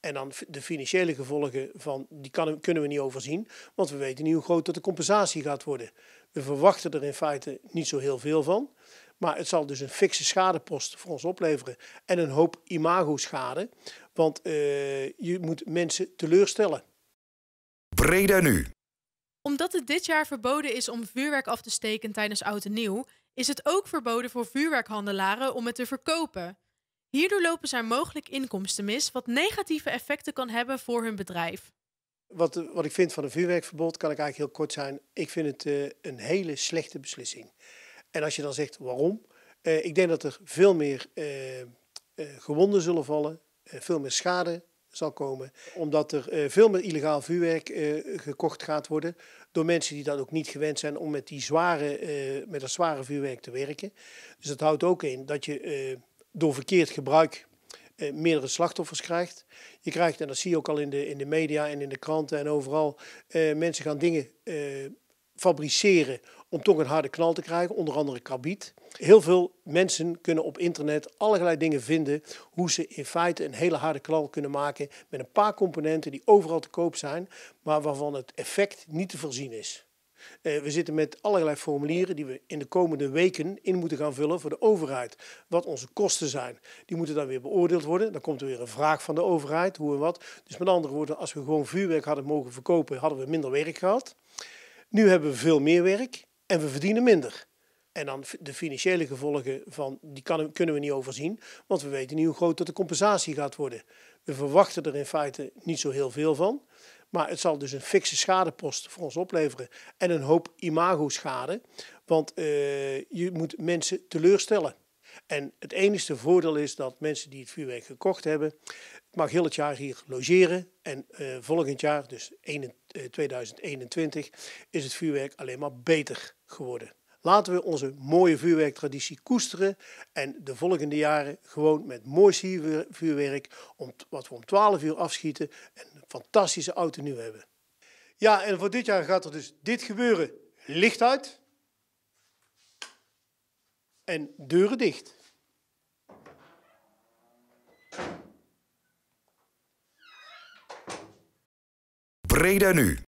En dan de financiële gevolgen van, die kunnen we niet overzien, want we weten niet hoe groot dat de compensatie gaat worden. We verwachten er in feite niet zo heel veel van, maar het zal dus een fikse schadepost voor ons opleveren en een hoop imago-schade, want eh, je moet mensen teleurstellen. Breda nu. Omdat het dit jaar verboden is om vuurwerk af te steken tijdens oud en nieuw, is het ook verboden voor vuurwerkhandelaren om het te verkopen. Hierdoor lopen zij mogelijk inkomsten mis, wat negatieve effecten kan hebben voor hun bedrijf. Wat, eh, wat ik vind van een vuurwerkverbod, kan ik eigenlijk heel kort zijn. Ik vind het eh, een hele slechte beslissing. En als je dan zegt waarom, uh, ik denk dat er veel meer gewonden zullen vallen, veel meer schade zal komen, omdat er veel meer illegaal vuurwerk gekocht gaat worden door mensen die dat ook niet gewend zijn om met, die zware, met dat zware vuurwerk te werken. Dus dat houdt ook in dat je door verkeerd gebruik eh, meerdere slachtoffers krijgt. Je krijgt, en dat zie je ook al in de, in de media en in de kranten en overal, eh, mensen gaan dingen eh, fabriceren om toch een harde knal te krijgen, onder andere kabiet. Heel veel mensen kunnen op internet allerlei dingen vinden hoe ze in feite een hele harde knal kunnen maken met een paar componenten die overal te koop zijn, maar waarvan het effect niet te voorzien is. Eh, we zitten met allerlei formulieren die we in de komende weken in moeten gaan vullen voor de overheid. Wat onze kosten zijn. Die moeten dan weer beoordeeld worden. Dan komt er weer een vraag van de overheid, hoe en wat. Dus met andere woorden, als we gewoon vuurwerk hadden mogen verkopen, hadden we minder werk gehad. Nu hebben we veel meer werk en we verdienen minder. En dan de financiële gevolgen van die kan, kunnen we niet overzien, want we weten niet hoe groot dat de compensatie gaat worden. We verwachten er in feite niet zo heel veel van. Maar het zal dus een fikse schadepost voor ons opleveren en een hoop imago-schade. Want eh, je moet mensen teleurstellen. En het enige voordeel is dat mensen die het vuurwerk gekocht hebben, mag heel het jaar hier logeren. En eh, volgend jaar, dus 2021, eh, is het vuurwerk alleen maar beter geworden. Laten we onze mooie vuurwerktraditie koesteren en de volgende jaren gewoon met mooi vuurwerk, om, wat we om 12 uur afschieten, fantastische auto nu hebben. Ja, en voor dit jaar gaat er dus dit gebeuren. Licht uit. En deuren dicht. Breda nu.